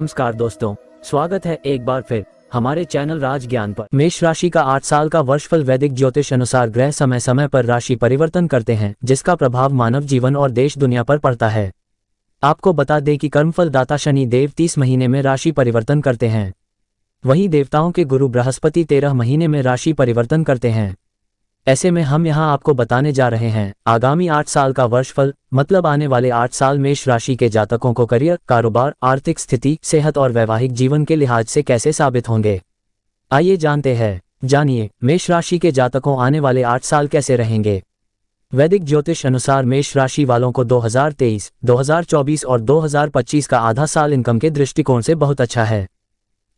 नमस्कार दोस्तों स्वागत है एक बार फिर हमारे चैनल राज ज्ञान पर मेष राशि का आठ साल का वर्षफल वैदिक ज्योतिष अनुसार ग्रह समय समय पर राशि परिवर्तन करते हैं जिसका प्रभाव मानव जीवन और देश दुनिया पर पड़ता है आपको बता दें कि कर्मफल दाता शनि देव तीस महीने में राशि परिवर्तन करते हैं वही देवताओं के गुरु बृहस्पति तेरह महीने में राशि परिवर्तन करते हैं ऐसे में हम यहाँ आपको बताने जा रहे हैं आगामी आठ साल का वर्षफल मतलब आने वाले आठ साल मेष राशि के जातकों को करियर कारोबार आर्थिक स्थिति सेहत और वैवाहिक जीवन के लिहाज से कैसे साबित होंगे आइए जानते हैं जानिए मेष राशि के जातकों आने वाले आठ साल कैसे रहेंगे वैदिक ज्योतिष अनुसार मेष राशि वालों को 2023, 2024 और 2025 का आधा साल इनकम के दृष्टिकोण से बहुत अच्छा है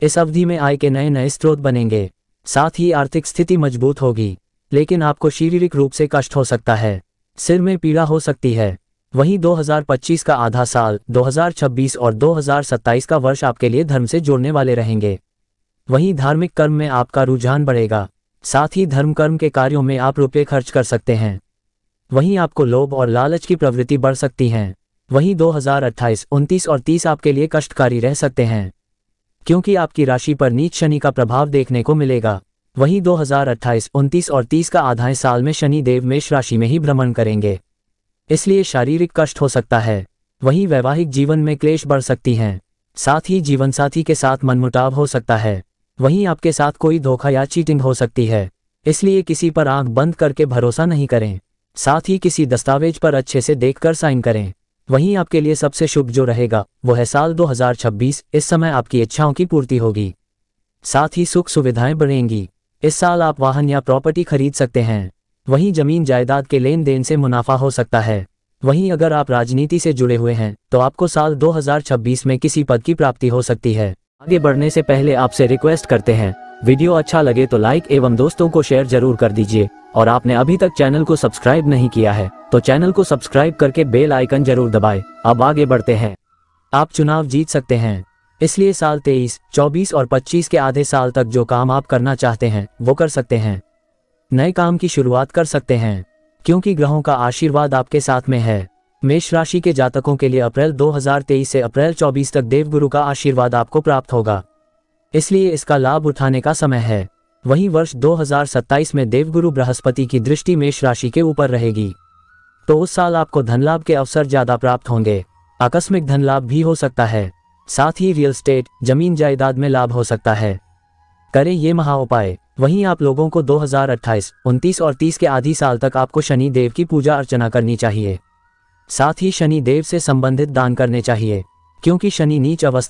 इस अवधि में आय के नए नए स्रोत बनेंगे साथ ही आर्थिक स्थिति मजबूत होगी लेकिन आपको शारीरिक रूप से कष्ट हो सकता है सिर में पीड़ा हो सकती है वहीं 2025 का आधा साल 2026 और 2027 का वर्ष आपके लिए धर्म से जोड़ने वाले रहेंगे वहीं धार्मिक कर्म में आपका रुझान बढ़ेगा साथ ही धर्म कर्म के कार्यों में आप रुपये खर्च कर सकते हैं वहीं आपको लोभ और लालच की प्रवृत्ति बढ़ सकती है वहीं 2028, हजार और 30 आपके लिए कष्टकारी रह सकते हैं क्योंकि आपकी राशि पर नीच शनि का प्रभाव देखने को मिलेगा वहीं 2028, 29 और 30 का आधाएं साल में शनि देव मेष राशि में ही भ्रमण करेंगे इसलिए शारीरिक कष्ट हो सकता है वहीं वैवाहिक जीवन में क्लेश बढ़ सकती हैं साथ ही जीवनसाथी के साथ मनमुटाव हो सकता है वहीं आपके साथ कोई धोखा या चीटिंग हो सकती है इसलिए किसी पर आंख बंद करके भरोसा नहीं करें साथ ही किसी दस्तावेज पर अच्छे से देखकर साइन करें वहीं आपके लिए सबसे शुभ जो रहेगा वो है साल 2026 इस समय आपकी इच्छाओं की पूर्ति होगी साथ ही सुख सुविधाएं बढ़ेंगी इस साल आप वाहन या प्रॉपर्टी खरीद सकते हैं वहीं जमीन जायदाद के लेन देन से मुनाफा हो सकता है वहीं अगर आप राजनीति से जुड़े हुए हैं तो आपको साल 2026 में किसी पद की प्राप्ति हो सकती है आगे बढ़ने से पहले आपसे रिक्वेस्ट करते हैं वीडियो अच्छा लगे तो लाइक एवं दोस्तों को शेयर जरूर कर दीजिए और आपने अभी तक चैनल को सब्सक्राइब नहीं किया है तो चैनल को सब्सक्राइब करके बेल आइकन जरूर दबाए अब आगे बढ़ते हैं आप चुनाव जीत सकते हैं इसलिए साल तेईस चौबीस और पच्चीस के आधे साल तक जो काम आप करना चाहते हैं वो कर सकते हैं नए काम की शुरुआत कर सकते हैं क्योंकि ग्रहों का आशीर्वाद आपके साथ में है मेष राशि के जातकों के लिए अप्रैल 2023 से अप्रैल 24 तक देवगुरु का आशीर्वाद आपको प्राप्त होगा इसलिए इसका लाभ उठाने का समय है वही वर्ष दो में देवगुरु बृहस्पति की दृष्टि मेष राशि के ऊपर रहेगी तो उस साल आपको धन लाभ के अवसर ज्यादा प्राप्त होंगे आकस्मिक धन लाभ भी हो सकता है साथ ही रियल स्टेट जमीन जायदाद में लाभ हो सकता है करें ये महा उपाय वहीं आप लोगों को 2028, 29 और 30 के आधी साल तक आपको शनि देव की पूजा अर्चना करनी चाहिए साथ ही शनि देव से संबंधित दान करने चाहिए क्योंकि शनि नीच अवस्था